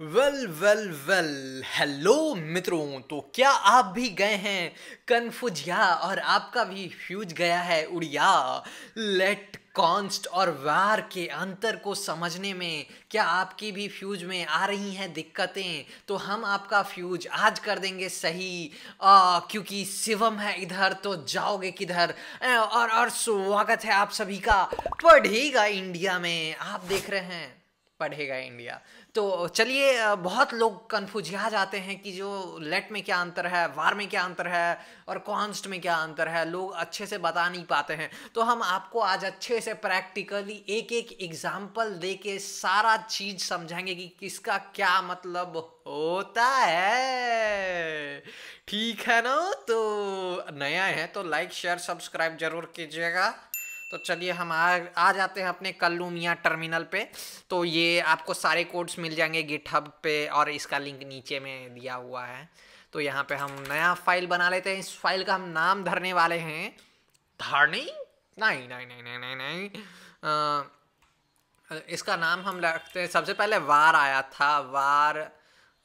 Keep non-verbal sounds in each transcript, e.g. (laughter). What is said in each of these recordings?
well well well hello मित्रों तो क्या आप भी गए हैं कन्फ्यूजिया और आपका भी फ्यूज गया है उड़िया लेट कॉन्स्ट और वार के अंतर को समझने में क्या आपकी भी फ्यूज में आ रही हैं दिक्कतें तो हम आपका फ्यूज आज कर देंगे सही आ, क्योंकि शिवम है इधर तो जाओगे किधर और और स्वागत है आप सभी का पढ़ेगा इंडिया में आप देख रहे हैं पढ़ेगा इंडिया तो चलिए बहुत लोग कन्फ्यूजिया जाते हैं कि जो लेट में क्या अंतर है वार में क्या अंतर है और कॉन्स्ट में क्या अंतर है लोग अच्छे से बता नहीं पाते हैं तो हम आपको आज अच्छे से प्रैक्टिकली एक एक एग्जाम्पल दे के सारा चीज़ समझाएंगे कि किसका क्या मतलब होता है ठीक है ना तो नया है तो लाइक शेयर सब्सक्राइब जरूर कीजिएगा तो चलिए हम आ आ जाते हैं अपने कल्लू मियाँ टर्मिनल पे तो ये आपको सारे कोड्स मिल जाएंगे गिटहब पे और इसका लिंक नीचे में दिया हुआ है तो यहाँ पे हम नया फाइल बना लेते हैं इस फाइल का हम नाम धरने वाले हैं धरनी नहीं नहीं नहीं नहीं नहीं नहीं नहीं आ, इसका नाम हम रखते हैं सबसे पहले वार आया था वार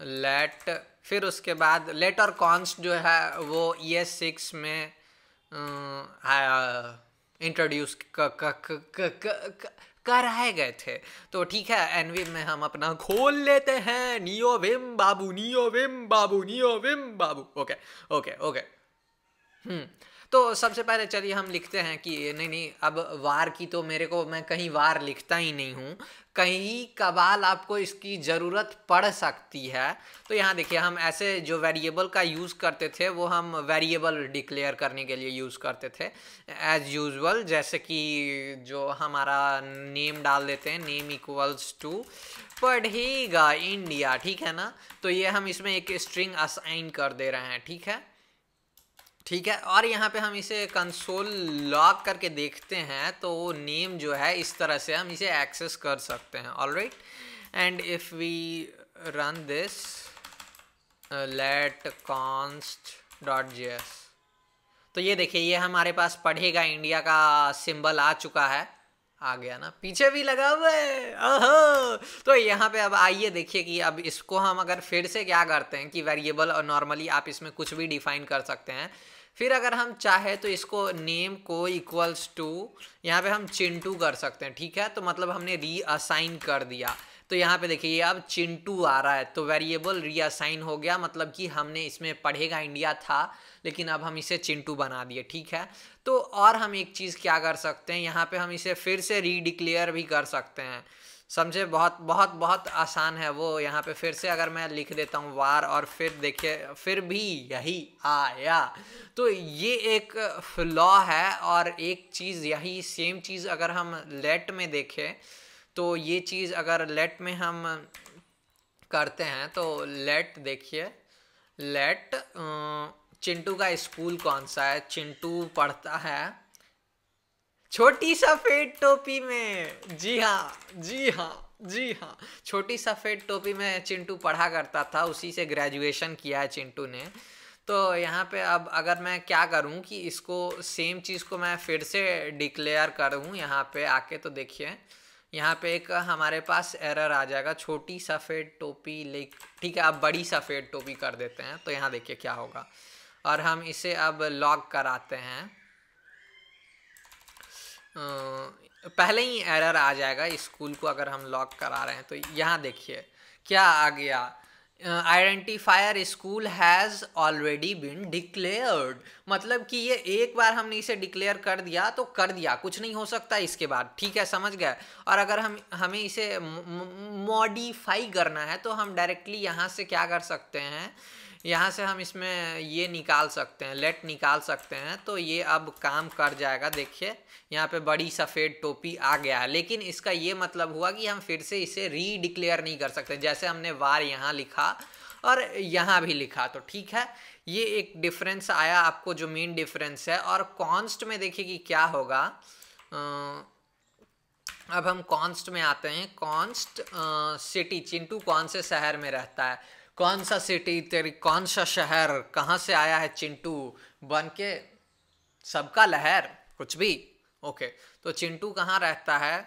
लेट फिर उसके बाद लेट और कॉन्स जो है वो ई एस सिक्स में आया इंट्रोड्यूस कराए गए थे तो ठीक है एनविम में हम अपना खोल लेते हैं नियो विम बाबू नियो विम बाबू नियो विम बाबू ओके ओके ओके हम्म तो सबसे पहले चलिए हम लिखते हैं कि नहीं नहीं अब वार की तो मेरे को मैं कहीं वार लिखता ही नहीं हूँ कहीं कबाल आपको इसकी ज़रूरत पड़ सकती है तो यहाँ देखिए हम ऐसे जो वेरिएबल का यूज़ करते थे वो हम वेरिएबल डिक्लेयर करने के लिए यूज़ करते थे एज यूजल जैसे कि जो हमारा नेम डाल देते हैं नेम इक्वल्स टू पढ़ेगा इंडिया ठीक है ना तो ये हम इसमें एक स्ट्रिंग असाइन कर दे रहे हैं ठीक है ठीक है और यहाँ पे हम इसे कंसोल लॉक करके देखते हैं तो वो नेम जो है इस तरह से हम इसे एक्सेस कर सकते हैं all right and if we run this let const dot J S तो ये देखिए ये हमारे पास पढ़ेगा इंडिया का सिंबल आ चुका है आ गया ना पीछे भी लगा हुआ है ओहो तो यहाँ पे अब आइए देखिए कि अब इसको हम अगर फिर से क्या करते हैं कि वेरिएबल और नॉर्मली आप इसमें कुछ भी डिफाइन कर सकते हैं फिर अगर हम चाहे तो इसको नेम को इक्वल्स टू यहाँ पे हम चिंटू कर सकते हैं ठीक है तो मतलब हमने रीअसाइन कर दिया तो यहाँ पे देखिए ये अब चिंटू आ रहा है तो वेरिएबल रीअसाइन हो गया मतलब कि हमने इसमें पढ़ेगा इंडिया था लेकिन अब हम इसे चिंटू बना दिए ठीक है तो और हम एक चीज़ क्या कर सकते हैं यहाँ पर हम इसे फिर से रीडिक्लेयर भी कर सकते हैं समझे बहुत बहुत बहुत आसान है वो यहाँ पे फिर से अगर मैं लिख देता हूँ वार और फिर देखिए फिर भी यही आया तो ये एक फ्लॉ है और एक चीज़ यही सेम चीज़ अगर हम लेट में देखें तो ये चीज़ अगर लेट में हम करते हैं तो लेट देखिए लेट चिंटू का स्कूल कौन सा है चिंटू पढ़ता है छोटी सफेद टोपी में जी हाँ जी हाँ जी हाँ छोटी सफेद टोपी में चिंटू पढ़ा करता था उसी से ग्रेजुएशन किया है चिंटू ने तो यहाँ पे अब अगर मैं क्या करूँ कि इसको सेम चीज़ को मैं फिर से डिक्लेयर करूँ यहाँ पे आके तो देखिए यहाँ पे एक हमारे पास एरर आ जाएगा छोटी सफ़ेद टोपी ले ठीक है अब बड़ी सफ़ेद टोपी कर देते हैं तो यहाँ देखिए क्या होगा और हम इसे अब लॉग कराते हैं पहले ही एरर आ जाएगा स्कूल को अगर हम लॉक करा रहे हैं तो यहाँ देखिए क्या आ गया identifier school has already been declared मतलब कि ये एक बार हमने इसे डिक्लेयर कर दिया तो कर दिया कुछ नहीं हो सकता इसके बाद ठीक है समझ गए और अगर हम हमें इसे मॉडिफाई करना है तो हम डायरेक्टली यहाँ से क्या कर सकते हैं यहाँ से हम इसमें ये निकाल सकते हैं लेट निकाल सकते हैं तो ये अब काम कर जाएगा देखिए यहाँ पे बड़ी सफ़ेद टोपी आ गया है लेकिन इसका ये मतलब हुआ कि हम फिर से इसे रीडिक्लेयर नहीं कर सकते जैसे हमने वार यहाँ लिखा और यहाँ भी लिखा तो ठीक है ये एक डिफरेंस आया आपको जो मेन डिफरेंस है और कॉन्स्ट में देखिए कि क्या होगा अब हम कॉन्स्ट में आते हैं कॉन्स्ट सिटी चिंटू कौन से शहर में रहता है कौन सा सिटी तेरी कौन सा शहर कहाँ से आया है चिंटू बन के सबका लहर कुछ भी ओके तो चिंटू कहाँ रहता है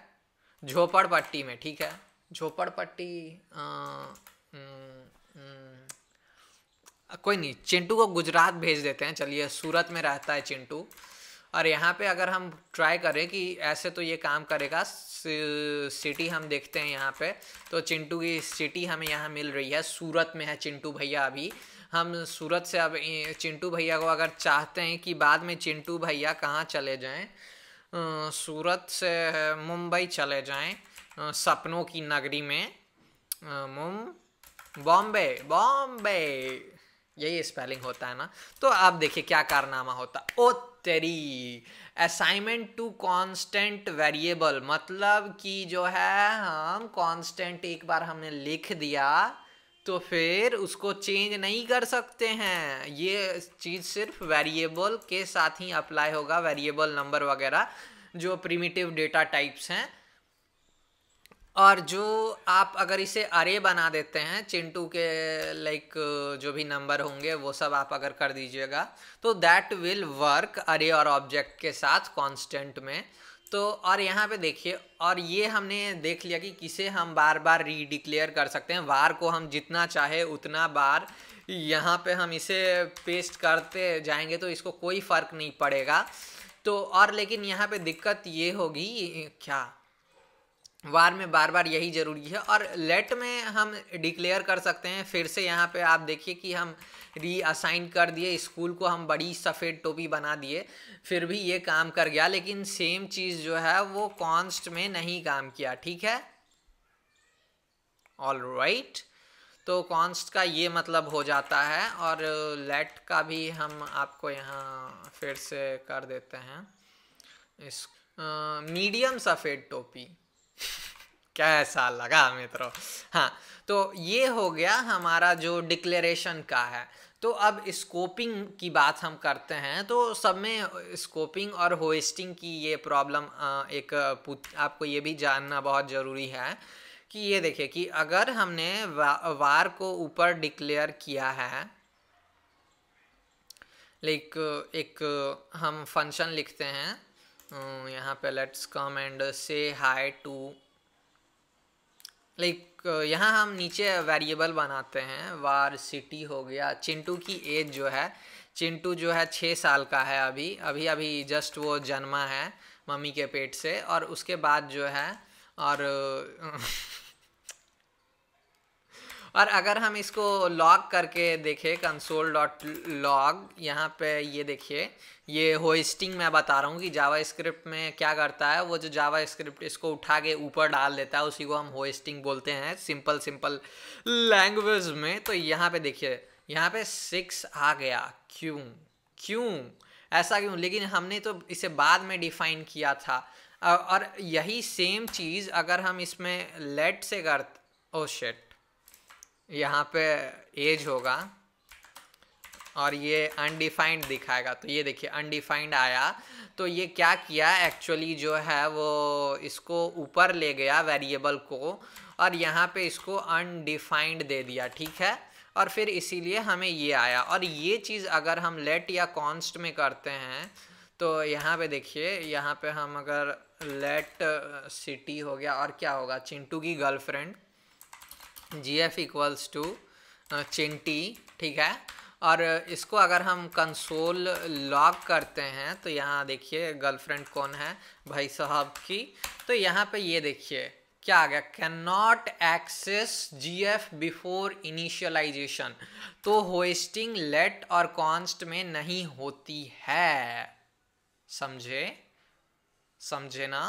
झोपड़पट्टी में ठीक है झोपड़पट्टी हम्म, हम्म, कोई नहीं चिंटू को गुजरात भेज देते हैं चलिए सूरत में रहता है चिंटू और यहाँ पे अगर हम ट्राई करें कि ऐसे तो ये काम करेगा सिटी हम देखते हैं यहाँ पे तो चिंटू की सिटी हमें यहाँ मिल रही है सूरत में है चिंटू भैया अभी हम सूरत से अब चिंटू भैया को अगर चाहते हैं कि बाद में चिंटू भैया कहाँ चले जाएं सूरत से मुंबई चले जाएं सपनों की नगरी में मुम बॉम्बे बॉम्बे यही स्पेलिंग होता है ना तो आप देखिए क्या कारनामा होता ओ मस्टरी असाइनमेंट टू कांस्टेंट वेरिएबल मतलब कि जो है हम कांस्टेंट एक बार हमने लिख दिया तो फिर उसको चेंज नहीं कर सकते हैं ये चीज़ सिर्फ वेरिएबल के साथ ही अप्लाई होगा वेरिएबल नंबर वगैरह जो प्रिमिटिव डेटा टाइप्स हैं और जो आप अगर इसे अरे बना देते हैं चिंटू के लाइक जो भी नंबर होंगे वो सब आप अगर कर दीजिएगा तो दैट विल वर्क अरे और ऑब्जेक्ट के साथ कांस्टेंट में तो और यहाँ पे देखिए और ये हमने देख लिया कि किसे हम बार बार रीडिक्लेयर कर सकते हैं वार को हम जितना चाहे उतना बार यहाँ पे हम इसे पेस्ट करते जाएंगे तो इसको कोई फ़र्क नहीं पड़ेगा तो और लेकिन यहाँ पे दिक्कत ये होगी क्या वार में बार बार यही ज़रूरी है और लेट में हम डिक्लेयर कर सकते हैं फिर से यहाँ पे आप देखिए कि हम रीअसाइन कर दिए स्कूल को हम बड़ी सफ़ेद टोपी बना दिए फिर भी ये काम कर गया लेकिन सेम चीज़ जो है वो कॉन्स्ट में नहीं काम किया ठीक है ऑल राइट तो कॉन्स्ट का ये मतलब हो जाता है और लेट का भी हम आपको यहाँ फिर से कर देते हैं इस मीडियम सफ़ेद टोपी कैसा लगा मित्रों हाँ तो ये हो गया हमारा जो डिक्लेरेशन का है तो अब स्कोपिंग की बात हम करते हैं तो सब में स्कोपिंग और होस्टिंग की ये प्रॉब्लम एक आपको ये भी जानना बहुत ज़रूरी है कि ये देखिए कि अगर हमने वा, वार को ऊपर डिक्लेयर किया है लाइक एक हम फंक्शन लिखते हैं यहाँ पे let's come and say hi to like like, uh, यहाँ हम नीचे वेरिएबल बनाते हैं वार सिटी हो गया चिंटू की एज जो है चिंटू जो है छः साल का है अभी अभी अभी जस्ट वो जन्मा है मम्मी के पेट से और उसके बाद जो है और (laughs) और अगर हम इसको लॉग करके देखें कंसोल डॉट लॉग यहाँ पे ये देखिए ये होइस्टिंग मैं बता रहा हूँ कि जावा स्क्रिप्ट में क्या करता है वो जो जावा स्क्रिप्ट इसको उठा के ऊपर डाल देता है उसी को हम होइस्टिंग बोलते हैं सिंपल सिंपल लैंग्वेज में तो यहाँ पे देखिए यहाँ पे सिक्स आ गया क्यों क्यों ऐसा क्यों लेकिन हमने तो इसे बाद में डिफाइन किया था और यही सेम चीज़ अगर हम इसमें लेट से कर ओ oh शेट यहाँ पे एज होगा और ये अनडिफाइंड दिखाएगा तो ये देखिए अनडिफाइंड आया तो ये क्या किया एक्चुअली जो है वो इसको ऊपर ले गया वेरिएबल को और यहाँ पे इसको अनडिफाइंड दे दिया ठीक है और फिर इसीलिए हमें ये आया और ये चीज़ अगर हम लेट या कॉन्स्ट में करते हैं तो यहाँ पे देखिए यहाँ पे हम अगर लेट सिटी हो गया और क्या होगा चिंटू की girlfriend G F equals to Chinti ठीक है और इसको अगर हम कंसोल लॉक करते हैं तो यहाँ देखिए गर्लफ्रेंड कौन है भाई साहब की तो यहाँ पे ये देखिए क्या आ गया cannot access G F before initialization तो होस्टिंग लेट और कॉन्स्ट में नहीं होती है समझे समझे ना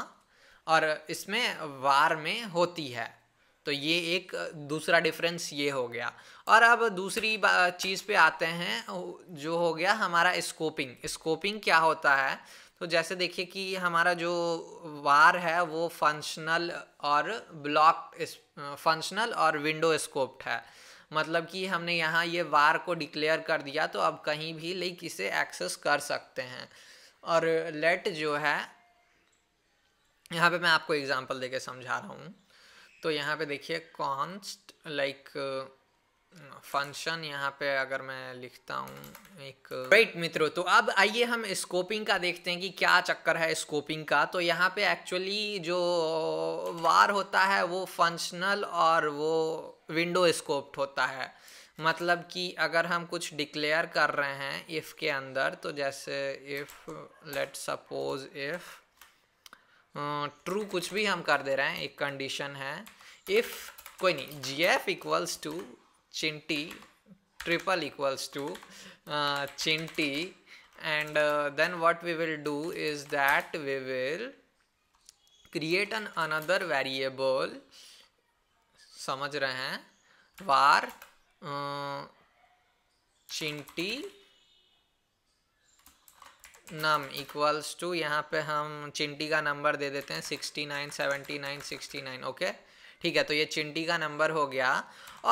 और इसमें वार में होती है तो ये एक दूसरा डिफरेंस ये हो गया और अब दूसरी चीज़ पे आते हैं जो हो गया हमारा स्कोपिंग स्कोपिंग क्या होता है तो जैसे देखिए कि हमारा जो वार है वो फंक्शनल और ब्लॉक फंक्शनल और विंडो स्कोप्ड है मतलब कि हमने यहाँ ये वार को डिक्लेयर कर दिया तो अब कहीं भी लाइक इसे एक्सेस कर सकते हैं और लेट जो है यहाँ पे मैं आपको एग्जांपल देके समझा रहा हूँ तो यहाँ पे देखिए कॉन्स्ट लाइक फंक्शन यहाँ पे अगर मैं लिखता हूँ एक राइट मित्रों तो अब आइए हम स्कोपिंग का देखते हैं कि क्या चक्कर है स्कोपिंग का तो यहाँ पे एक्चुअली जो वार होता है वो फंक्शनल और वो विंडो स्कोप्ड होता है मतलब कि अगर हम कुछ डिक्लेयर कर रहे हैं इफ़ के अंदर तो जैसे if let suppose if true hmm, कुछ भी हम कर दे रहे हैं एक कंडीशन है इफ कोई नहीं G F equals to Chinti triple equals to Chinti and then what we will do is that we will create an another variable समझ रहे हैं var uh, Chinti uh, num equals to यहाँ पे हम चिंटी का नंबर दे देते हैं sixty nine seventy nine sixty nine okay ठीक है तो ये चिंटी का नंबर हो गया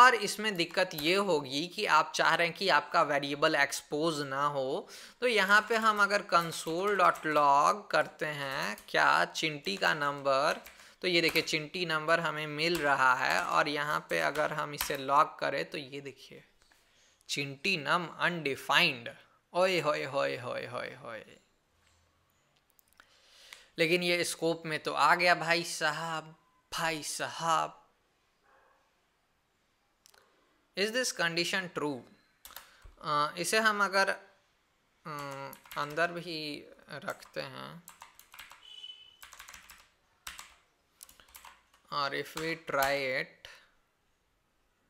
और इसमें दिक्कत ये होगी कि आप चाह रहे हैं कि आपका वेरिएबल एक्सपोज ना हो तो यहाँ पे हम अगर कंसोल डॉट लॉग करते हैं क्या चिंटी का नंबर तो ये देखिए चिंटी नंबर हमें मिल रहा है और यहाँ पे अगर हम इसे लॉग करें तो ये देखिए चिंटी नम अनडिफाइंड ओए होए होए होए होए होए लेकिन ये स्कोप में तो आ गया भाई साहब भाई साहब इज दिस कंडीशन ट्रू इसे हम अगर uh, अंदर भी रखते हैं और if we try it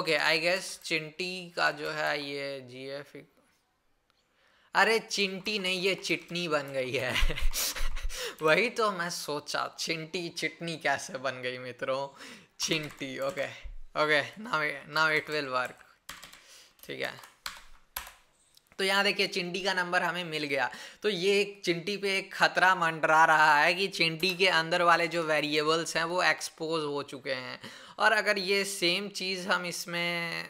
okay I guess Chinti का जो है ये जी एफ अरे चिंटी नहीं ये चिटनी बन गई है (laughs) वही तो मैं सोचा चिंटी चिटनी कैसे बन गई मित्रों Chinti okay okay now it will work ठीक है तो यहाँ देखिए चिंटी का नंबर हमें मिल गया तो ये एक चिंटी पे एक खतरा मंडरा रहा है कि चिंटी के अंदर वाले जो वेरिएबल्स हैं वो एक्सपोज हो चुके हैं और अगर ये सेम चीज़ हम इसमें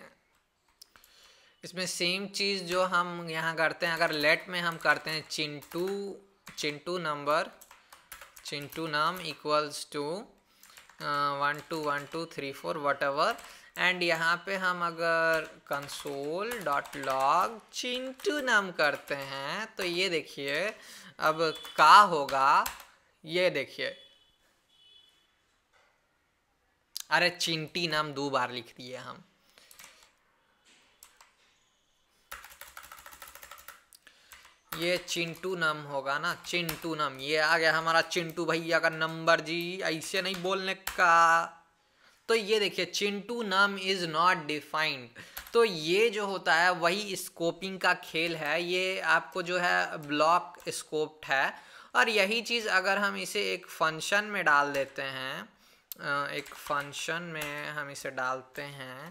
इसमें सेम चीज़ जो हम यहाँ करते हैं अगर लेट में हम करते हैं चिंटू चिंटू नंबर चिंटू नाम equals to one two one two three four whatever and यहाँ पे हम अगर कंसोल डॉट लॉग चिंटू नाम करते हैं तो ये देखिए अब का होगा ये देखिए अरे चिंटी नाम दो बार लिख दिए हम ये चिंटू नाम होगा ना चिंटू नाम ये आ गया हमारा चिंटू भैया का नंबर जी ऐसे नहीं बोलने का तो ये देखिए चिंटू नाम इज़ नॉट डिफाइंड तो ये जो होता है वही स्कोपिंग का खेल है ये आपको जो है ब्लॉक स्कोप्ड है और यही चीज़ अगर हम इसे एक फंक्शन में डाल देते हैं एक फंक्शन में हम इसे डालते हैं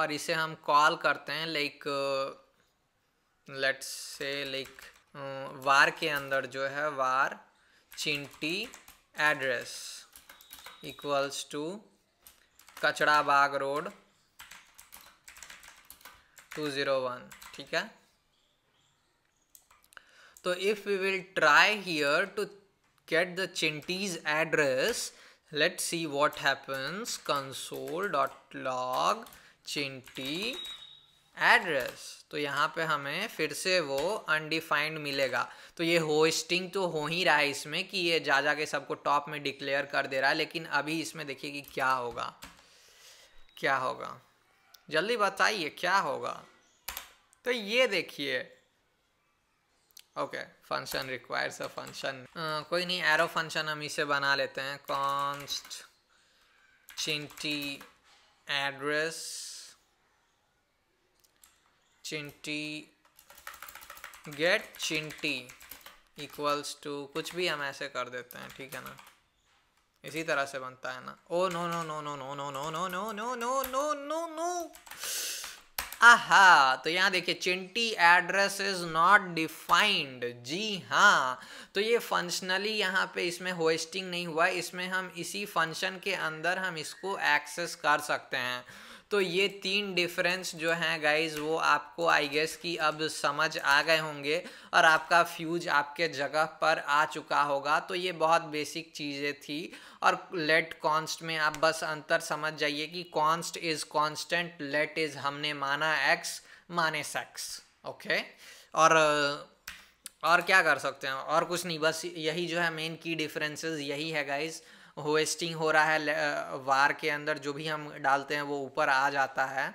और इसे हम कॉल करते हैं like let's say like var के अंदर जो है var Chinti address equals to Kachra Bagh road two zero one ठीक है तो if we will try here to the Chinti's address let's see what happens console dot log Chinti address तो यहाँ पे हमें फिर से वो अनडिफाइंड मिलेगा तो ये होस्टिंग तो हो ही रहा है इसमें कि ये जा जा के सबको टॉप में डिक्लेयर कर दे रहा है लेकिन अभी इसमें देखिए कि क्या होगा क्या होगा जल्दी बताइए क्या होगा तो ये देखिए okay function requires a function कोई नहीं एरो फंक्शन हम इसे बना लेते हैं कॉन्स्ट चिंटी एड्रेस चिंटी गेट चिंटी इक्वल्स टू कुछ भी हम ऐसे कर देते हैं ठीक है ना इसी तरह से बनता है ना oh no no no no no no no no no no no no no no आहा तो यहाँ देखिए Chinti address is not defined जी हाँ तो ये फंक्शनली यहाँ पे इसमें होस्टिंग नहीं हुआ इसमें हम इसी फंक्शन के अंदर हम इसको एक्सेस कर सकते हैं तो ये तीन डिफरेंस जो हैं गाइज वो आपको आई गेस कि अब समझ आ गए होंगे और आपका फ्यूज आपके जगह पर आ चुका होगा तो ये बहुत बेसिक चीज़ें थी और लेट कॉन्स्ट में आप बस अंतर समझ जाइए कि const is constant let is हमने माना एक्स माने सेक्स ओके और और क्या कर सकते हैं और कुछ नहीं बस यही जो है मेन की डिफरेंसेस यही है गाइज़ होस्टिंग हो रहा है वार के अंदर जो भी हम डालते हैं वो ऊपर आ जाता है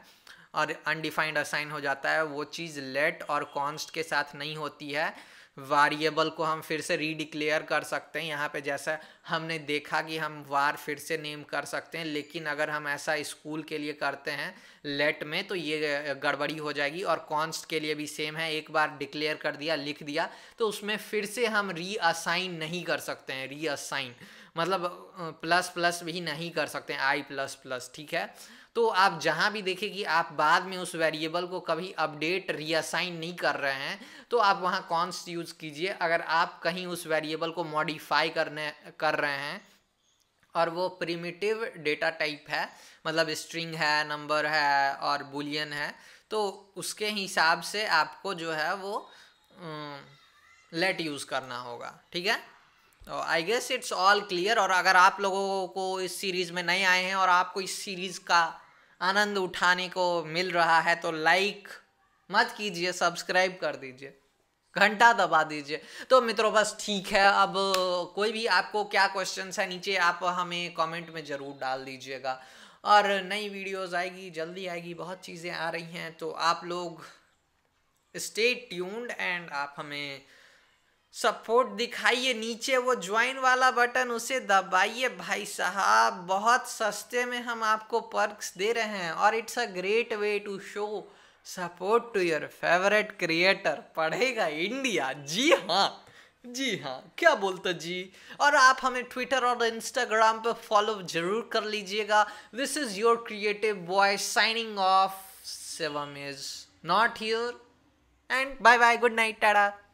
और अनडिफाइंड असाइन हो जाता है वो चीज़ लेट और कॉन्स्ट के साथ नहीं होती है वारिएबल को हम फिर से रीडिक्लेयर कर सकते हैं यहाँ पे जैसा हमने देखा कि हम वार फिर से नेम कर सकते हैं लेकिन अगर हम ऐसा स्कूल के लिए करते हैं लेट में तो ये गड़बड़ी हो जाएगी और कॉन्स्ट के लिए भी सेम है एक बार डिक्लेयर कर दिया लिख दिया तो उसमें फिर से हम रीअसाइन नहीं कर सकते हैं रीअसाइन मतलब प्लस प्लस भी नहीं कर सकते हैं आई प्लस प्लस ठीक है तो आप जहाँ भी देखें कि आप बाद में उस वेरिएबल को कभी अपडेट रीअसाइन नहीं कर रहे हैं तो आप वहाँ कॉन्स यूज़ कीजिए अगर आप कहीं उस वेरिएबल को मॉडिफाई करने कर रहे हैं और वो प्रिमिटिव डेटा टाइप है मतलब स्ट्रिंग है नंबर है और बुलियन है तो उसके हिसाब से आपको जो है वो लेट यूज़ करना होगा ठीक है I guess it's all clear और अगर आप लोगों को इस सीरीज़ में नए आए हैं और आपको इस सीरीज़ का आनंद उठाने को मिल रहा है तो लाइक मत कीजिए सब्सक्राइब कर दीजिए घंटा दबा दीजिए तो मित्रों बस ठीक है अब कोई भी आपको क्या क्वेश्चन है नीचे आप हमें कमेंट में ज़रूर डाल दीजिएगा और नई वीडियोस आएगी जल्दी आएगी बहुत चीज़ें आ रही हैं तो आप लोग स्टे ट्यून्ड एंड आप हमें सपोर्ट दिखाइए नीचे वो ज्वाइन वाला बटन उसे दबाइए भाई साहब बहुत सस्ते में हम आपको पर्क्स दे रहे हैं और it's a great way to show support to your favourite creator पढ़ेगा इंडिया जी हाँ जी हाँ क्या बोलते जी और आप हमें ट्विटर और इंस्टाग्राम पर फॉलो जरूर कर लीजिएगा this is your creative boy signing off सेवम is not here and bye bye good night Tata